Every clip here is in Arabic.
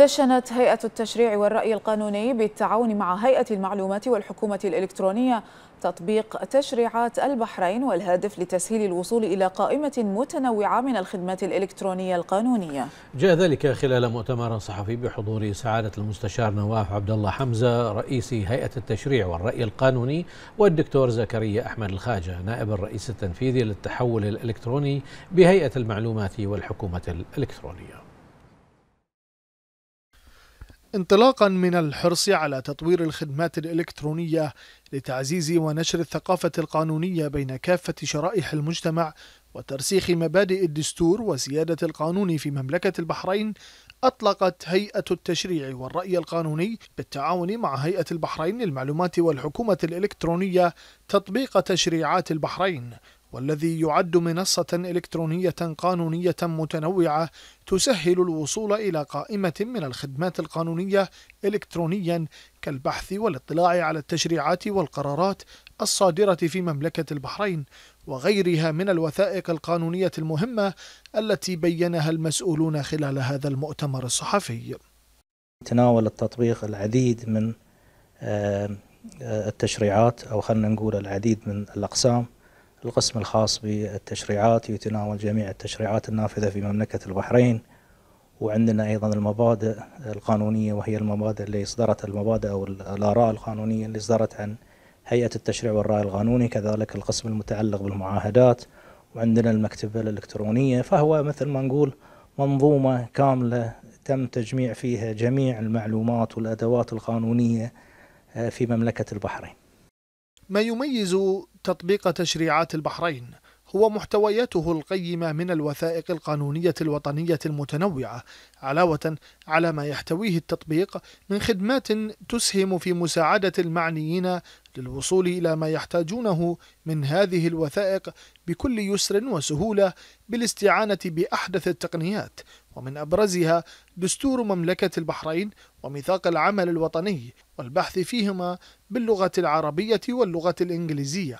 دشنت هيئة التشريع والرأي القانوني بالتعاون مع هيئة المعلومات والحكومة الإلكترونية تطبيق تشريعات البحرين والهدف لتسهيل الوصول إلى قائمة متنوعة من الخدمات الإلكترونية القانونية جاء ذلك خلال مؤتمر صحفي بحضور سعادة المستشار نواف عبد الله حمزة رئيس هيئة التشريع والرأي القانوني والدكتور زكريا أحمد الخاجة نائب الرئيس التنفيذي للتحول الإلكتروني بهيئة المعلومات والحكومة الإلكترونية انطلاقا من الحرص على تطوير الخدمات الإلكترونية لتعزيز ونشر الثقافة القانونية بين كافة شرائح المجتمع وترسيخ مبادئ الدستور وسيادة القانون في مملكة البحرين أطلقت هيئة التشريع والرأي القانوني بالتعاون مع هيئة البحرين للمعلومات والحكومة الإلكترونية تطبيق تشريعات البحرين والذي يعد منصة إلكترونية قانونية متنوعة تسهل الوصول إلى قائمة من الخدمات القانونية إلكترونيا كالبحث والاطلاع على التشريعات والقرارات الصادرة في مملكة البحرين وغيرها من الوثائق القانونية المهمة التي بينها المسؤولون خلال هذا المؤتمر الصحفي. تناول التطبيق العديد من آه، آه، التشريعات أو خلنا نقول العديد من الأقسام القسم الخاص بالتشريعات يتناول جميع التشريعات النافذة في مملكة البحرين وعندنا أيضا المبادئ القانونية وهي المبادئ اللي إصدرت المبادئ أو الآراء القانونية اللي إصدرت عن هيئة التشريع والرأي القانوني كذلك القسم المتعلق بالمعاهدات وعندنا المكتبة الإلكترونية فهو مثل ما نقول منظومة كاملة تم تجميع فيها جميع المعلومات والأدوات القانونية آه، في مملكة البحرين ما يميز تطبيق تشريعات البحرين هو محتوياته القيمة من الوثائق القانونية الوطنية المتنوعة علاوة على ما يحتويه التطبيق من خدمات تسهم في مساعدة المعنيين للوصول إلى ما يحتاجونه من هذه الوثائق بكل يسر وسهولة بالاستعانة بأحدث التقنيات ومن أبرزها دستور مملكة البحرين وميثاق العمل الوطني والبحث فيهما باللغة العربية واللغة الإنجليزية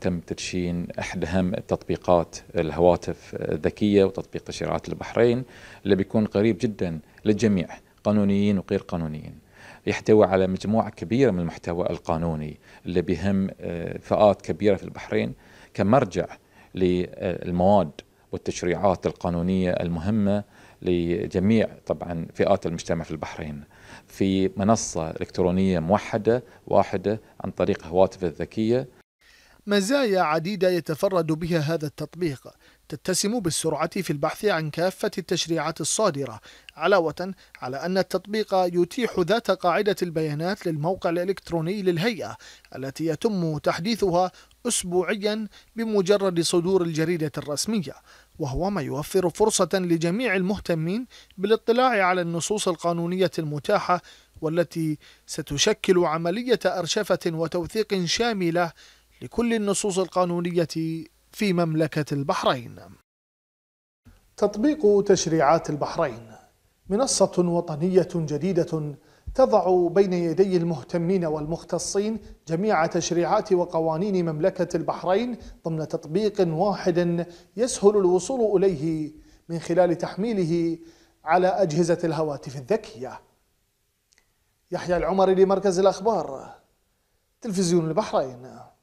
تم تدشين احد اهم التطبيقات الهواتف الذكيه وتطبيق تشريعات البحرين اللي بيكون قريب جدا للجميع قانونيين وغير قانونيين يحتوي على مجموعة كبيرة من المحتوى القانوني اللي بهم آه، فئات كبيرة في البحرين كمرجع للمواد والتشريعات القانونية المهمة لجميع طبعا فئات المجتمع في البحرين في منصة إلكترونية موحدة واحدة عن طريق هواتف الذكية مزايا عديدة يتفرد بها هذا التطبيق تتسم بالسرعة في البحث عن كافة التشريعات الصادرة علاوة على أن التطبيق يتيح ذات قاعدة البيانات للموقع الإلكتروني للهيئة التي يتم تحديثها أسبوعيا بمجرد صدور الجريدة الرسمية وهو ما يوفر فرصة لجميع المهتمين بالاطلاع على النصوص القانونية المتاحة والتي ستشكل عملية أرشفة وتوثيق شاملة لكل النصوص القانونية في مملكة البحرين تطبيق تشريعات البحرين منصة وطنية جديدة تضع بين يدي المهتمين والمختصين جميع تشريعات وقوانين مملكة البحرين ضمن تطبيق واحد يسهل الوصول إليه من خلال تحميله على أجهزة الهواتف الذكية يحيى العمر لمركز الأخبار تلفزيون البحرين